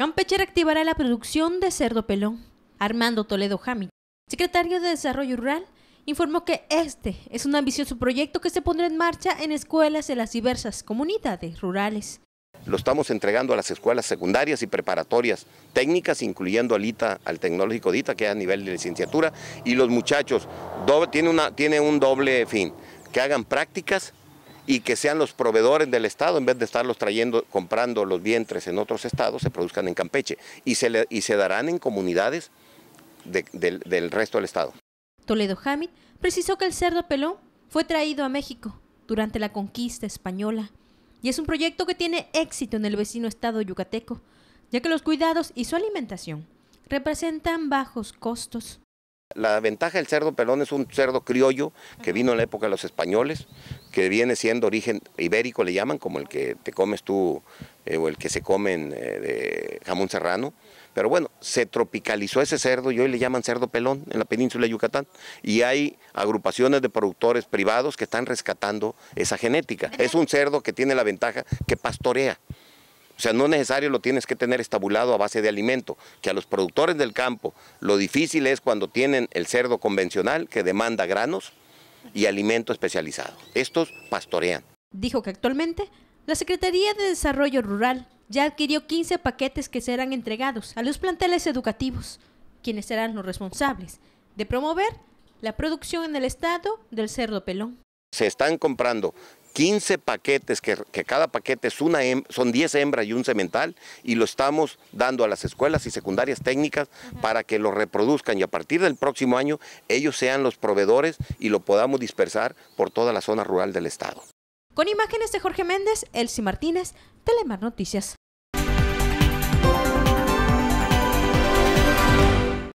Campeche activará la producción de cerdo pelón. Armando Toledo Jami, secretario de Desarrollo Rural, informó que este es un ambicioso proyecto que se pondrá en marcha en escuelas de las diversas comunidades rurales. Lo estamos entregando a las escuelas secundarias y preparatorias técnicas, incluyendo al, ITA, al Tecnológico de ITA, que es a nivel de licenciatura, y los muchachos, tiene un doble fin, que hagan prácticas y que sean los proveedores del Estado, en vez de estarlos trayendo, comprando los vientres en otros estados, se produzcan en Campeche y se, y se darán en comunidades del, del resto del Estado. Toledo Hamid precisó que el cerdo pelón fue traído a México durante la conquista española y es un proyecto que tiene éxito en el vecino estado yucateco, ya que los cuidados y su alimentación representan bajos costos. La ventaja del cerdo pelón es un cerdo criollo que vino en la época de los españoles, que viene siendo origen ibérico, le llaman, como el que te comes tú eh, o el que se comen eh, de jamón serrano. Pero bueno, se tropicalizó ese cerdo y hoy le llaman cerdo pelón en la península de Yucatán. Y hay agrupaciones de productores privados que están rescatando esa genética. Es un cerdo que tiene la ventaja que pastorea. O sea, no necesario lo tienes que tener estabulado a base de alimento, que a los productores del campo lo difícil es cuando tienen el cerdo convencional que demanda granos y alimento especializado. Estos pastorean. Dijo que actualmente la Secretaría de Desarrollo Rural ya adquirió 15 paquetes que serán entregados a los planteles educativos, quienes serán los responsables de promover la producción en el estado del cerdo pelón. Se están comprando 15 paquetes, que, cada paquete es una son 10 hembras y un semental, y lo estamos dando a las escuelas y secundarias técnicas para que lo reproduzcan y a partir del próximo año ellos sean los proveedores y lo podamos dispersar por toda la zona rural del estado. Con imágenes de Jorge Méndez, Elsie Martínez, Telemar Noticias.